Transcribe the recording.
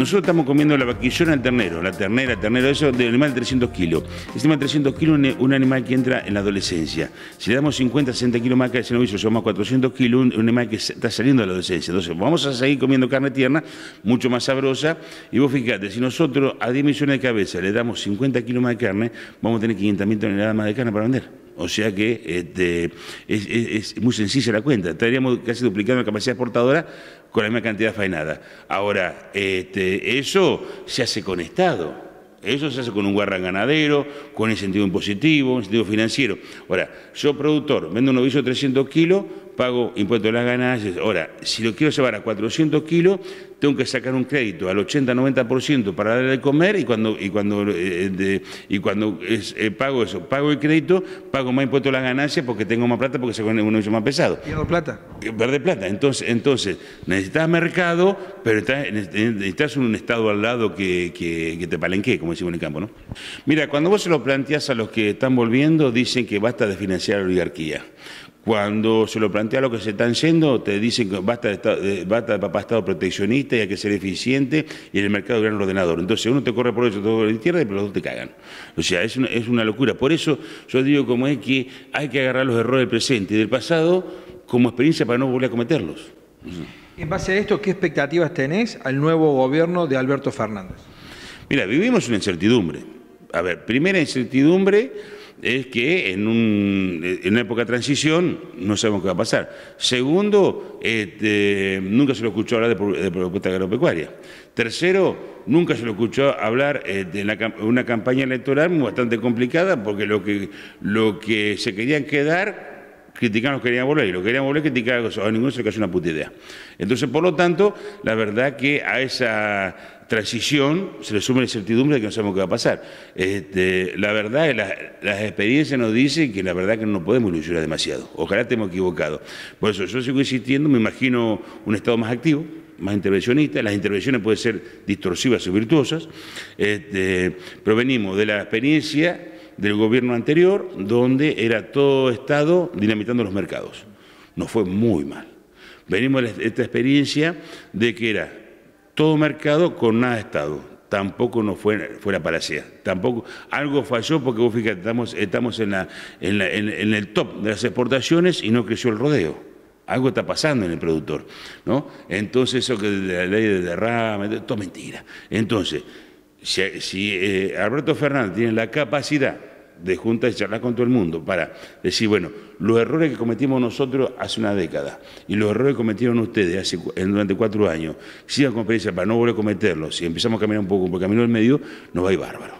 Nosotros estamos comiendo la vaquillona al ternero, la ternera, ternero, eso, de un animal de 300 kilos. Este animal de 300 kilos es un animal que entra en la adolescencia. Si le damos 50, 60 kilos más que ese novicio, somos 400 kilos, un, un, animal que está saliendo de la adolescencia. Entonces, vamos a seguir comiendo carne tierna, mucho más sabrosa. Y vos fíjate, si nosotros a 10 de cabeza le damos 50 kilos más de carne, vamos a tener 500 mil toneladas más de carne para vender. O sea que este, es, muy sencilla la cuenta. Estaríamos casi duplicando la capacidad exportadora con la misma cantidad faenada. Ahora, este, eso se hace con Estado. Eso se hace con un guarran ganadero, con incentivo impositivo, incentivo financiero. Ahora, yo productor, vendo un novillo de 300 kilos, pago impuesto de las ganancias. Ahora, si lo quiero llevar a 400 kilos, tengo que sacar un crédito al 80-90% para darle de comer y cuando, y cuando, eh, y cuando eh, pago eso, pago el crédito, pago más impuesto de las ganancias porque tengo más plata porque se pone uno más pesado. ¿Pierdo plata? Eh, verde plata. Entonces, entonces necesitas mercado, pero necesitas un Estado al lado que, que, que te palenquee, como decimos en el campo. ¿no? Mira, cuando vos se lo planteás a los que están volviendo, dicen que basta de financiar la oligarquía. Cuando se lo plantea lo que se están yendo, te dicen que basta de, basta papá Estado proteccionista y hay que ser eficiente y en el mercado gran ordenador. Entonces uno te corre por eso, todo por la izquierda, y los dos te cagan. O sea, es una, es una locura. Por eso yo digo como es que hay que agarrar los errores del presente y del pasado como experiencia para no volver a cometerlos. En base a esto, ¿qué expectativas tenés al nuevo gobierno de Alberto Fernández? Mira, vivimos una incertidumbre. A ver, primera incertidumbre es que en, una época de transición no sabemos qué va a pasar. Segundo, este, nunca se lo escuchó hablar de, propuesta agropecuaria. Tercero, nunca se lo escuchó hablar de este, una campaña electoral bastante complicada porque lo que, lo que se querían quedar criticaban querían volver y lo querían volver criticar a ninguno se le cayó una puta idea. Entonces, por lo tanto, la verdad que a esa transición se le suma la incertidumbre de que no sabemos qué va a pasar. Este, la verdad, la, las experiencias nos dicen que la verdad es que no podemos ilusionar demasiado. Ojalá estemos equivocados. Por eso yo sigo insistiendo, me imagino un Estado más activo, más intervencionista, las intervenciones pueden ser distorsivas o virtuosas. Este, provenimos de la experiencia del gobierno anterior, donde era todo Estado dinamitando los mercados. Nos fue muy mal. Venimos de esta experiencia de que era todo mercado con nada Estado. Tampoco no fue, fue la Tampoco, algo falló porque vos fíjate, estamos, estamos en, la, en, el top de las exportaciones y no creció el rodeo. Algo está pasando en el productor, ¿no? Entonces, eso que la ley de derrame, todo mentira. Entonces, si, eh, Alberto Fernández tiene la capacidad de junta y charlar con todo el mundo para decir, bueno, los errores que cometimos nosotros hace una década y los errores que cometieron ustedes durante cuatro años, sigan con experiencia para no volver a cometerlos, si empezamos a caminar un poco por el camino del medio, nos va a ir bárbaro.